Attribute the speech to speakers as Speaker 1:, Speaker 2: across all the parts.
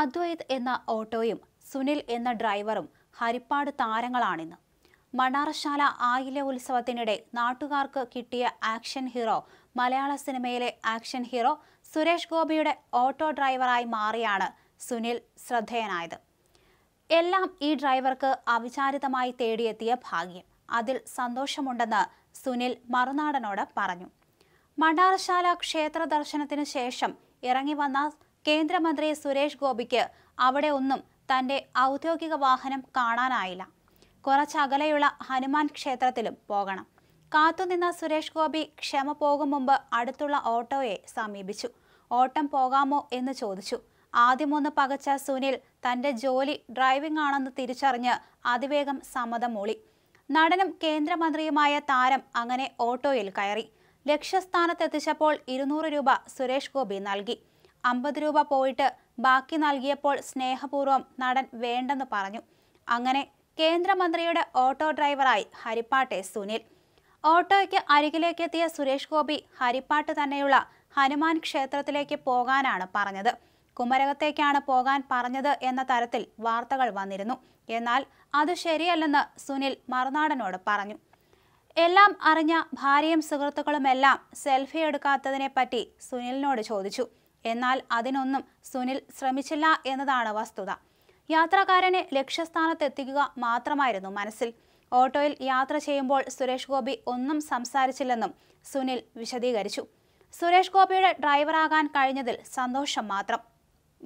Speaker 1: അദ്വൈത് എന്ന ഓട്ടോയും സുനിൽ എന്ന ഡ്രൈവറും ഹരിപ്പാട് താരങ്ങളാണിന്ന് മണ്ണാറശാല ആയില ഉത്സവത്തിനിടെ നാട്ടുകാർക്ക് കിട്ടിയ ആക്ഷൻ ഹീറോ മലയാള സിനിമയിലെ ആക്ഷൻ ഹീറോ സുരേഷ് ഗോപിയുടെ ഓട്ടോ ഡ്രൈവറായി മാറിയാണ് സുനിൽ ശ്രദ്ധേയനായത് എല്ലാം ഈ ഡ്രൈവർക്ക് അവിചാരിതമായി തേടിയെത്തിയ ഭാഗ്യം അതിൽ സന്തോഷമുണ്ടെന്ന് സുനിൽ മറുനാടനോട് പറഞ്ഞു മണ്ണാറശാല ക്ഷേത്ര ദർശനത്തിന് ശേഷം ഇറങ്ങി വന്ന കേന്ദ്രമന്ത്രി സുരേഷ് ഗോപിക്ക് അവിടെ ഒന്നും തന്റെ ഔദ്യോഗിക വാഹനം കാണാനായില്ല കുറച്ചകലെയുള്ള ഹനുമാൻ ക്ഷേത്രത്തിലും പോകണം കാത്തുനിന്ന സുരേഷ് ഗോപി ക്ഷമ പോകും മുമ്പ് അടുത്തുള്ള ഓട്ടോയെ സമീപിച്ചു ഓട്ടം പോകാമോ എന്ന് ചോദിച്ചു ആദ്യമൊന്ന് പകച്ച സുനിൽ തന്റെ ജോലി ഡ്രൈവിംഗ് ആണെന്ന് തിരിച്ചറിഞ്ഞ് അതിവേഗം സമ്മതം മൂളി നടനും കേന്ദ്രമന്ത്രിയുമായ താരം അങ്ങനെ ഓട്ടോയിൽ കയറി ലക്ഷ്യസ്ഥാനത്തെത്തിച്ചപ്പോൾ ഇരുന്നൂറ് രൂപ സുരേഷ് ഗോപി നൽകി അമ്പത് രൂപ പോയിട്ട് ബാക്കി നൽകിയപ്പോൾ സ്നേഹപൂർവ്വം നടൻ വേണ്ടെന്ന് പറഞ്ഞു അങ്ങനെ കേന്ദ്രമന്ത്രിയുടെ ഓട്ടോ ഡ്രൈവറായി ഹരിപ്പാട്ടെ സുനിൽ ഓട്ടോയ്ക്ക് അരികിലേക്ക് എത്തിയ സുരേഷ് ഗോപി ഹരിപ്പാട്ട് തന്നെയുള്ള ഹനുമാൻ ക്ഷേത്രത്തിലേക്ക് പോകാനാണ് പറഞ്ഞത് കുമരകത്തേക്കാണ് പോകാൻ പറഞ്ഞത് എന്ന തരത്തിൽ വാർത്തകൾ വന്നിരുന്നു എന്നാൽ അത് ശരിയല്ലെന്ന് സുനിൽ മറുനാടനോട് പറഞ്ഞു എല്ലാം അറിഞ്ഞ ഭാര്യയും സുഹൃത്തുക്കളുമെല്ലാം സെൽഫി എടുക്കാത്തതിനെപ്പറ്റി സുനിലിനോട് ചോദിച്ചു എന്നാൽ അതിനൊന്നും സുനിൽ ശ്രമിച്ചില്ല എന്നതാണ് വസ്തുത യാത്രക്കാരനെ ലക്ഷ്യസ്ഥാനത്തെത്തിക്കുക മാത്രമായിരുന്നു മനസ്സിൽ ഓട്ടോയിൽ യാത്ര ചെയ്യുമ്പോൾ സുരേഷ് ഗോപി ഒന്നും സംസാരിച്ചില്ലെന്നും സുനിൽ വിശദീകരിച്ചു സുരേഷ് ഗോപിയുടെ ഡ്രൈവറാകാൻ കഴിഞ്ഞതിൽ സന്തോഷം മാത്രം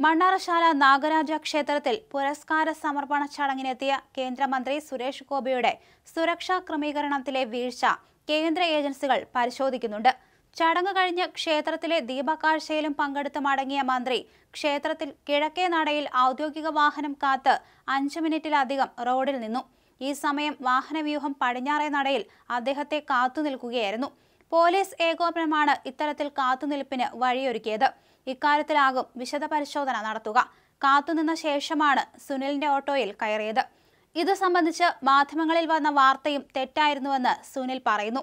Speaker 1: മണ്ണാറശാല നാഗരാജ ക്ഷേത്രത്തിൽ പുരസ്കാര സമർപ്പണ ചടങ്ങിനെത്തിയ കേന്ദ്രമന്ത്രി സുരേഷ് ഗോപിയുടെ സുരക്ഷാ ക്രമീകരണത്തിലെ വീഴ്ച കേന്ദ്ര ഏജൻസികൾ പരിശോധിക്കുന്നുണ്ട് ചടങ്ങ് കഴിഞ്ഞ് ക്ഷേത്രത്തിലെ ദീപകാഴ്ചയിലും പങ്കെടുത്ത് മടങ്ങിയ മന്ത്രി ക്ഷേത്രത്തിൽ കിഴക്കേ നടയിൽ ഔദ്യോഗിക വാഹനം കാത്ത് അഞ്ചു മിനിറ്റിലധികം റോഡിൽ നിന്നു ഈ സമയം വാഹനവ്യൂഹം പടിഞ്ഞാറേ നടയിൽ അദ്ദേഹത്തെ കാത്തുനിൽക്കുകയായിരുന്നു പോലീസ് ഏകോപനമാണ് ഇത്തരത്തിൽ കാത്തുനിൽപ്പിന് വഴിയൊരുക്കിയത് ഇക്കാര്യത്തിലാകും വിശദ പരിശോധന നടത്തുക കാത്തുനിന്ന ശേഷമാണ് സുനിലിന്റെ ഓട്ടോയിൽ കയറിയത് ഇതു സംബന്ധിച്ച് മാധ്യമങ്ങളിൽ വന്ന വാർത്തയും തെറ്റായിരുന്നുവെന്ന് സുനിൽ പറയുന്നു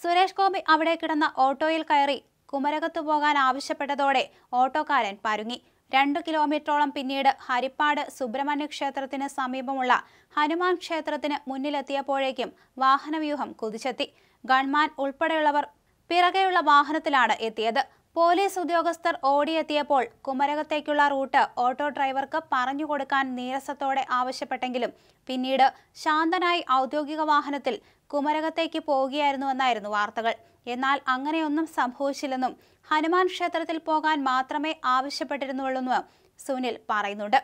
Speaker 1: സുരേഷ് ഗോപി അവിടെ കിടന്ന ഓട്ടോയിൽ കയറി കുമരകത്ത് പോകാൻ ആവശ്യപ്പെട്ടതോടെ ഓട്ടോക്കാരൻ പരുങ്ങി രണ്ടു കിലോമീറ്ററോളം പിന്നീട് ഹരിപ്പാട് സുബ്രഹ്മണ്യ ക്ഷേത്രത്തിന് സമീപമുള്ള ഹനുമാൻ ക്ഷേത്രത്തിന് മുന്നിലെത്തിയപ്പോഴേക്കും വാഹനവ്യൂഹം കുതിച്ചെത്തി ഗൺമാൻ ഉൾപ്പെടെയുള്ളവർ പിറകെയുള്ള വാഹനത്തിലാണ് എത്തിയത് പോലീസ് ഉദ്യോഗസ്ഥർ ഓടിയെത്തിയപ്പോൾ കുമരകത്തേക്കുള്ള റൂട്ട് ഓട്ടോ ഡ്രൈവർക്ക് പറഞ്ഞു കൊടുക്കാൻ നീരസത്തോടെ ആവശ്യപ്പെട്ടെങ്കിലും പിന്നീട് ശാന്തനായി ഔദ്യോഗിക വാഹനത്തിൽ കുമരകത്തേക്ക് പോവുകയായിരുന്നുവെന്നായിരുന്നു വാർത്തകൾ എന്നാൽ അങ്ങനെയൊന്നും സംഭവിച്ചില്ലെന്നും ഹനുമാൻ ക്ഷേത്രത്തിൽ പോകാൻ മാത്രമേ ആവശ്യപ്പെട്ടിരുന്നുള്ളൂവെന്ന് സുനിൽ പറയുന്നുണ്ട്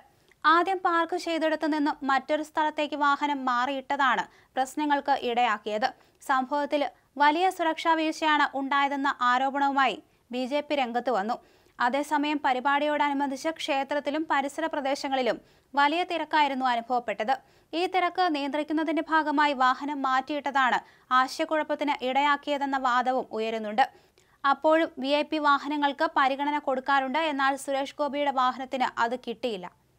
Speaker 1: ആദ്യം പാർക്ക് ചെയ്തെടുത്തു നിന്നും മറ്റൊരു സ്ഥലത്തേക്ക് വാഹനം മാറിയിട്ടതാണ് പ്രശ്നങ്ങൾക്ക് ഇടയാക്കിയത് സംഭവത്തിൽ വലിയ സുരക്ഷാ വീഴ്ചയാണ് ഉണ്ടായതെന്ന ആരോപണവുമായി ബി രംഗത്ത് വന്നു അതേസമയം പരിപാടിയോടനുബന്ധിച്ച് ക്ഷേത്രത്തിലും പരിസര പ്രദേശങ്ങളിലും വലിയ തിരക്കായിരുന്നു അനുഭവപ്പെട്ടത് ഈ തിരക്ക് നിയന്ത്രിക്കുന്നതിന്റെ ഭാഗമായി വാഹനം മാറ്റിയിട്ടതാണ് ആശയക്കുഴപ്പത്തിന് ഇടയാക്കിയതെന്ന വാദവും ഉയരുന്നുണ്ട് അപ്പോഴും വി വാഹനങ്ങൾക്ക് പരിഗണന കൊടുക്കാറുണ്ട് എന്നാൽ സുരേഷ് ഗോപിയുടെ വാഹനത്തിന് അത് കിട്ടിയില്ല